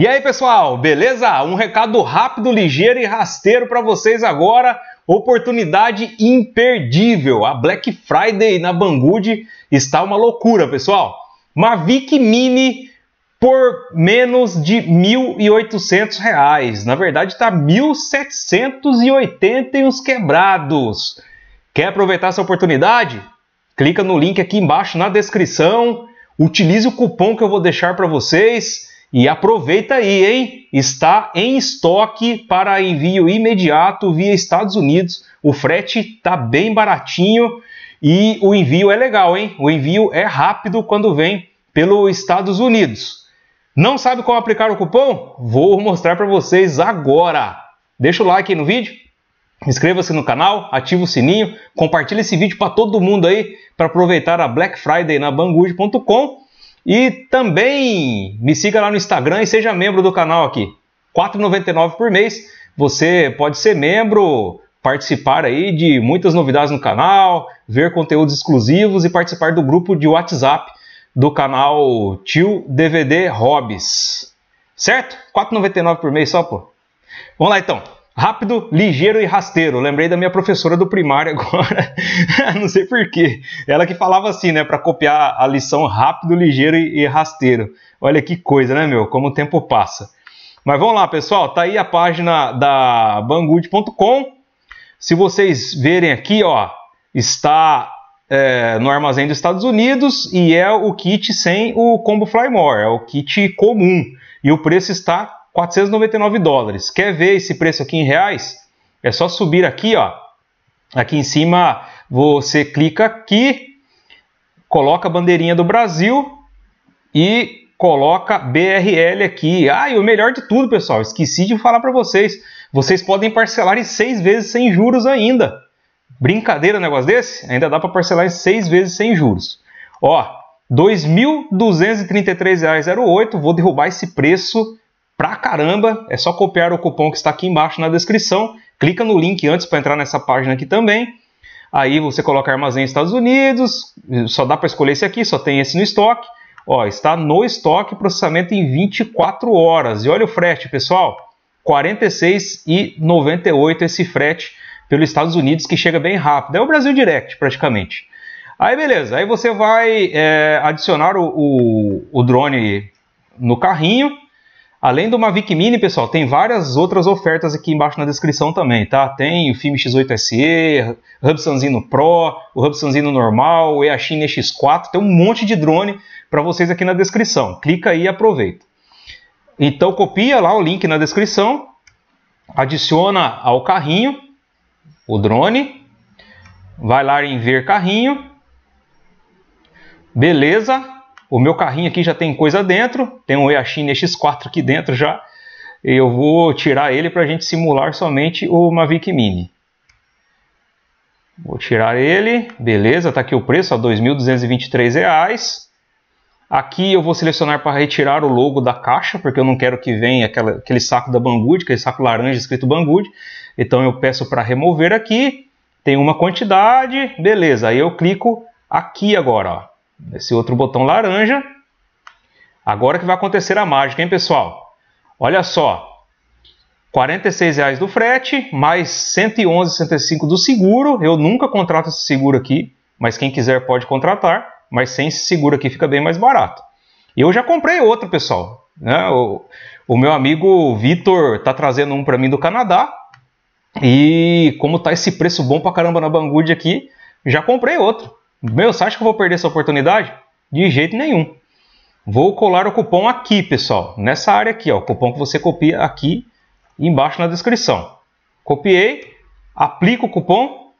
E aí, pessoal, beleza? Um recado rápido, ligeiro e rasteiro para vocês agora. Oportunidade imperdível. A Black Friday na Banggood está uma loucura, pessoal. Mavic Mini por menos de R$ 1.800. Na verdade, está R$ 1.780 e uns quebrados. Quer aproveitar essa oportunidade? Clica no link aqui embaixo na descrição. Utilize o cupom que eu vou deixar para vocês e aproveita aí, hein? Está em estoque para envio imediato via Estados Unidos. O frete tá bem baratinho e o envio é legal, hein? O envio é rápido quando vem pelos Estados Unidos. Não sabe como aplicar o cupom? Vou mostrar para vocês agora. Deixa o like aí no vídeo, inscreva-se no canal, ativa o sininho, compartilha esse vídeo para todo mundo aí para aproveitar a Black Friday na bangude.com e também me siga lá no Instagram e seja membro do canal aqui. R$ 4,99 por mês. Você pode ser membro, participar aí de muitas novidades no canal, ver conteúdos exclusivos e participar do grupo de WhatsApp do canal Tio DVD Hobbies. Certo? R$ 4,99 por mês só, pô. Vamos lá então. Rápido, ligeiro e rasteiro. Lembrei da minha professora do primário agora, não sei porquê. Ela que falava assim, né, para copiar a lição rápido, ligeiro e, rasteiro. Olha que coisa, né, meu? Como o tempo passa. Mas vamos lá, pessoal. Tá aí a página da Banggood.com. Se vocês verem aqui, ó, está é, no armazém dos Estados Unidos e é o kit sem o combo Flymore, é o kit comum. E o preço está 499 dólares. Quer ver esse preço aqui em reais? É só subir aqui, ó. Aqui em cima você clica aqui, coloca a bandeirinha do Brasil e coloca BRL aqui. Ah, e o melhor de tudo, pessoal, esqueci de falar para vocês. Vocês podem parcelar em seis vezes sem juros ainda. Brincadeira um negócio desse? Ainda dá para parcelar em seis vezes sem juros. Ó, R$ 2.233,08. Vou derrubar esse preço pra caramba. É só copiar o cupom que está aqui embaixo na descrição. Clica no link antes para entrar nessa página aqui também. Aí você coloca armazém Estados Unidos, só dá para escolher esse aqui, só tem esse no estoque. Ó, está no estoque, processamento em 24 horas. E olha o frete, pessoal, R$ 46,98 esse frete pelos Estados Unidos, que chega bem rápido. É o Brasil Direct, praticamente. Aí beleza, aí você vai é, adicionar o, o, o drone no carrinho, Além do Mavic Mini, pessoal, tem várias outras ofertas aqui embaixo na descrição também, tá? Tem o Film X8 SE, Hub Sanzino Pro, o Hub Sanzino normal, o Eachine X4, tem um monte de drone para vocês aqui na descrição. Clica aí e aproveita. Então copia lá o link na descrição, adiciona ao carrinho o drone, vai lá em ver carrinho, beleza, o meu carrinho aqui já tem coisa dentro, tem um Eachine X4 aqui dentro já. Eu vou tirar ele para a gente simular somente o Mavic Mini. Vou tirar ele, beleza, está aqui o preço, R$ 2.223. Aqui eu vou selecionar para retirar o logo da caixa, porque eu não quero que venha aquela, aquele saco da Banggood, aquele saco laranja escrito Banggood. Então eu peço para remover aqui, tem uma quantidade, beleza. Aí eu clico aqui agora, ó esse outro botão laranja. Agora que vai acontecer a mágica, hein, pessoal? Olha só, R$ reais do frete, mais R$ 111,65 do seguro. Eu nunca contrato esse seguro aqui, mas quem quiser pode contratar. Mas sem esse seguro aqui fica bem mais barato. Eu já comprei outro, pessoal. Né? O, o, meu amigo Vitor está trazendo um para mim do Canadá. E como tá esse preço bom para caramba na Banggood aqui, já comprei outro. Meu, você acha que eu vou perder essa oportunidade? De jeito nenhum. Vou colar o cupom aqui, pessoal. Nessa área aqui, ó, o cupom que você copia aqui embaixo na descrição. Copiei, aplico o cupom.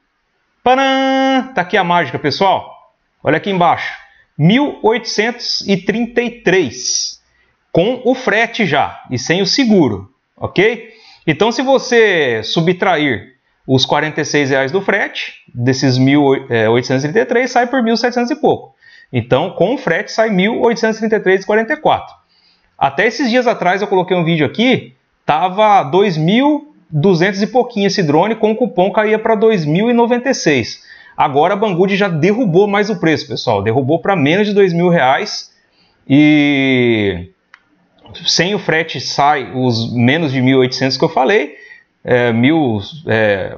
paran, Tá aqui a mágica, pessoal. Olha aqui embaixo. 1833 com o frete já e sem o seguro, OK? Então se você subtrair os 46 reais do frete, desses 1.833, é, sai por 1.700 e pouco. Então, com o frete, sai 1.833,44. Até esses dias atrás, eu coloquei um vídeo aqui, tava 2.200 e pouquinho esse drone, com o cupom caía para 2.096. Agora a Banggood já derrubou mais o preço, pessoal. Derrubou para menos de dois mil reais e sem o frete sai os menos de 1.800 que eu falei é, mil, é,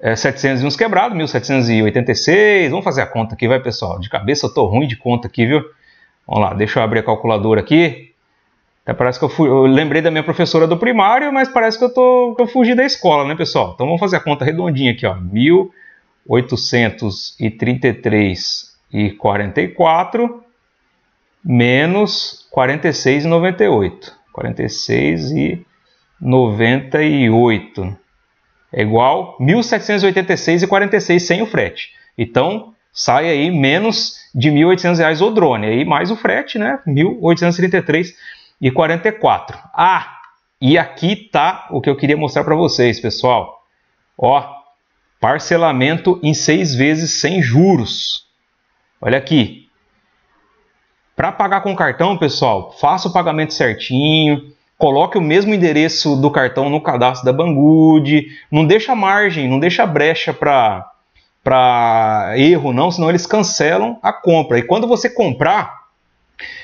é, 700 e uns quebrados, 1786. Vamos fazer a conta aqui, vai pessoal. De cabeça eu tô ruim de conta aqui, viu? Vamos lá, deixa eu abrir a calculadora aqui. Até parece que eu, fui, eu lembrei da minha professora do primário, mas parece que eu, tô, que eu fugi da escola, né, pessoal? Então vamos fazer a conta redondinha aqui, ó. 1833 e 44 menos 46,98. e 46 e 98 é igual 1.786,46 sem o frete. Então, sai aí menos de R$ 1.800 o drone, aí mais o frete, né? R$ 1.833,44. Ah, e aqui tá o que eu queria mostrar para vocês, pessoal. Ó, parcelamento em seis vezes sem juros. Olha aqui. Para pagar com cartão, pessoal, faça o pagamento certinho, coloque o mesmo endereço do cartão no cadastro da Banggood, não deixa margem, não deixa brecha para para erro não, senão eles cancelam a compra. E quando você comprar,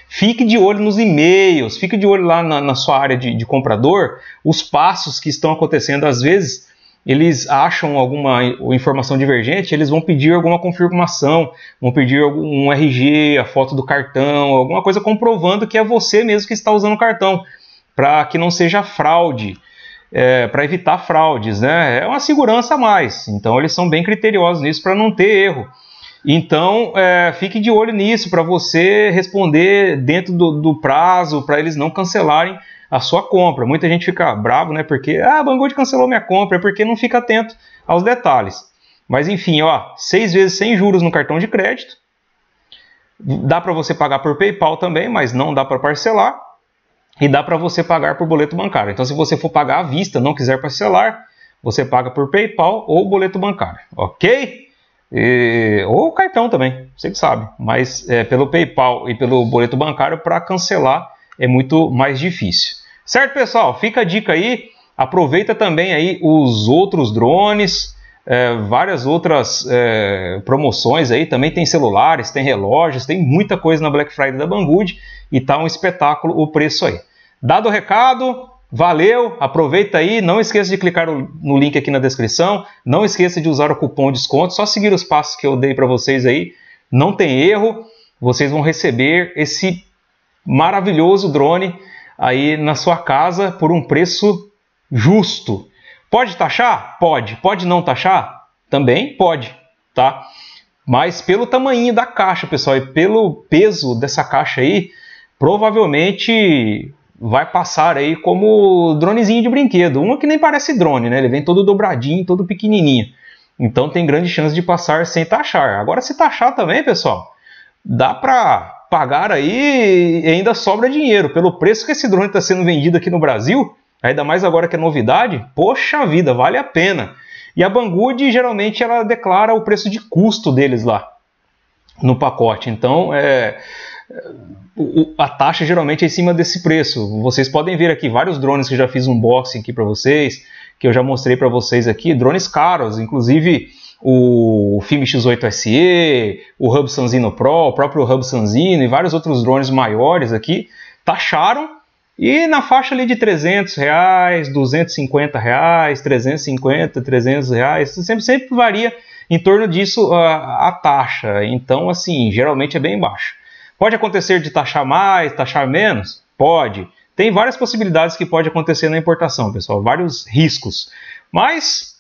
fique de olho nos e-mails, fique de olho lá na, na sua área de, de, comprador, os passos que estão acontecendo. Às vezes eles acham alguma informação divergente, eles vão pedir alguma confirmação, vão pedir um RG, a foto do cartão, alguma coisa comprovando que é você mesmo que está usando o cartão para que não seja fraude, é, para evitar fraudes, né? É uma segurança a mais. Então eles são bem criteriosos nisso para não ter erro. Então é, fique de olho nisso para você responder dentro do, do prazo, para eles não cancelarem a sua compra. Muita gente fica bravo, né? Porque ah, a Banggood cancelou minha compra, é porque não fica atento aos detalhes. Mas enfim, ó, seis vezes sem juros no cartão de crédito. Dá para você pagar por PayPal também, mas não dá para parcelar e dá para você pagar por boleto bancário. Então, se você for pagar à vista, não quiser parcelar, você paga por PayPal ou boleto bancário, ok? E, ou cartão também, você que sabe. Mas é, pelo PayPal e pelo boleto bancário, para cancelar é muito mais difícil. Certo, pessoal? Fica a dica aí. Aproveita também aí os outros drones, é, várias outras é, promoções aí, também tem celulares, tem relógios, tem muita coisa na Black Friday da Banggood e tá um espetáculo o preço aí. Dado o recado, valeu, aproveita aí, não esqueça de clicar no link aqui na descrição, não esqueça de usar o cupom de desconto, só seguir os passos que eu dei para vocês aí, não tem erro, vocês vão receber esse maravilhoso drone aí na sua casa por um preço justo. Pode taxar? Pode. Pode não taxar? Também pode, tá? Mas pelo tamanho da caixa, pessoal, e pelo peso dessa caixa aí, provavelmente vai passar aí como dronezinho de brinquedo. Um que nem parece drone, né? Ele vem todo dobradinho, todo pequenininho. Então tem grande chance de passar sem taxar. Agora se taxar também, pessoal, dá para pagar aí e ainda sobra dinheiro. Pelo preço que esse drone está sendo vendido aqui no Brasil, ainda mais agora que é novidade, poxa vida, vale a pena. E a Banggood geralmente ela declara o preço de custo deles lá no pacote. Então é, a taxa geralmente é em cima desse preço. Vocês podem ver aqui vários drones que eu já fiz um unboxing aqui para vocês, que eu já mostrei para vocês aqui, drones caros, inclusive o Film X8 SE, o Hub Sanzino Pro, o próprio Hub Sanzino e vários outros drones maiores aqui, taxaram e na faixa ali de 300 reais, 250 reais, 350, 300 reais, sempre, sempre varia em torno disso a, ah, a taxa. Então, assim, geralmente é bem baixo. Pode acontecer de taxar mais, taxar menos? Pode. Tem várias possibilidades que pode acontecer na importação, pessoal, vários riscos. Mas,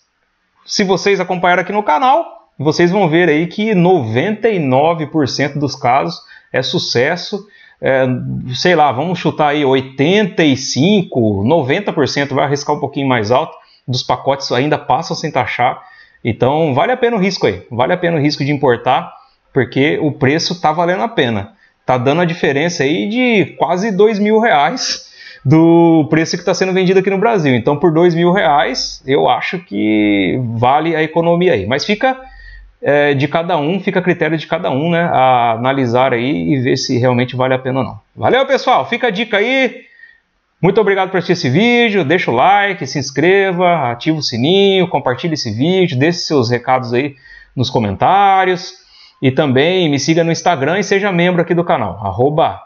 se vocês acompanharam aqui no canal, vocês vão ver aí que 99% dos casos é sucesso é, sei lá, vamos chutar aí 85%, 90%, vai arriscar um pouquinho mais alto, dos pacotes ainda passam sem taxar. Então vale a pena o risco aí, vale a pena o risco de importar, porque o preço está valendo a pena. Tá dando a diferença aí de quase dois mil reais do preço que está sendo vendido aqui no Brasil. Então por dois mil reais eu acho que vale a economia aí. Mas fica é, de cada um, fica a critério de cada um, né? A analisar aí e ver se realmente vale a pena ou não. Valeu, pessoal! Fica a dica aí. Muito obrigado por assistir esse vídeo, deixa o like, se inscreva, ativa o sininho, compartilhe esse vídeo, deixe seus recados aí nos comentários e também me siga no Instagram e seja membro aqui do canal, arroba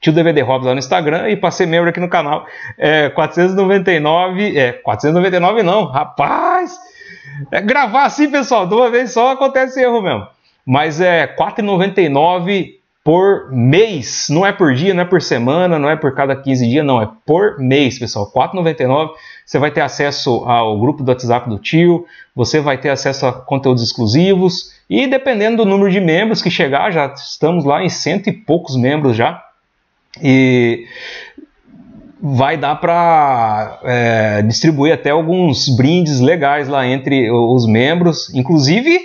tio DVD Robs lá no Instagram e passei membro aqui no canal, é, 499, é, 499 não, rapaz, é, gravar assim, pessoal, de uma vez só acontece erro mesmo. Mas é R$ 4,99 por mês. Não é por dia, não é por semana, não é por cada 15 dias, não. É por mês, pessoal. R$ 4,99. Você vai ter acesso ao grupo do WhatsApp do tio, você vai ter acesso a conteúdos exclusivos. E dependendo do número de membros que chegar, já estamos lá em cento e poucos membros já. E vai dar para é, distribuir até alguns brindes legais lá entre os membros. Inclusive,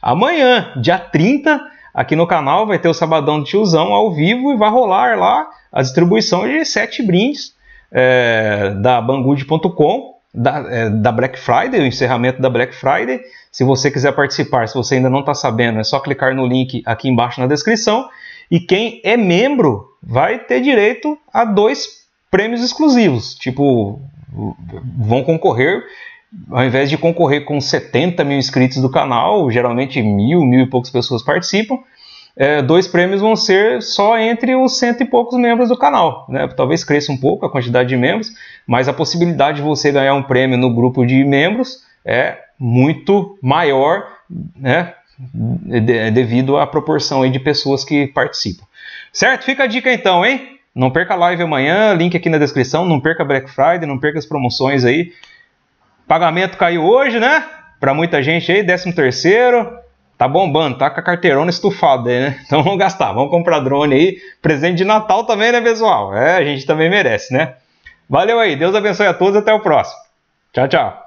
amanhã, dia 30, aqui no canal vai ter o Sabadão do Tiozão ao vivo e vai rolar lá a distribuição de sete brindes é, da Banggood.com. Da, é, da, Black Friday, o encerramento da Black Friday. Se você quiser participar, se você ainda não está sabendo, é só clicar no link aqui embaixo na descrição. E quem é membro vai ter direito a dois prêmios exclusivos. Tipo, vão concorrer, ao invés de concorrer com 70 mil inscritos do canal, geralmente mil, mil e poucas pessoas participam. É, dois prêmios vão ser só entre os cento e poucos membros do canal. Né? Talvez cresça um pouco a quantidade de membros, mas a possibilidade de você ganhar um prêmio no grupo de membros é muito maior, né? É de, é devido à proporção aí de pessoas que participam. Certo? Fica a dica então, hein? Não perca a live amanhã, link aqui na descrição. Não perca Black Friday, não perca as promoções aí. Pagamento caiu hoje, né? Para muita gente aí, 13 terceiro. Tá bombando, tá com a carteirona estufada aí, né? Então vamos gastar, vamos comprar drone aí. Presente de Natal também, né, pessoal? É, a gente também merece, né? Valeu aí, Deus abençoe a todos, até o próximo. Tchau, tchau.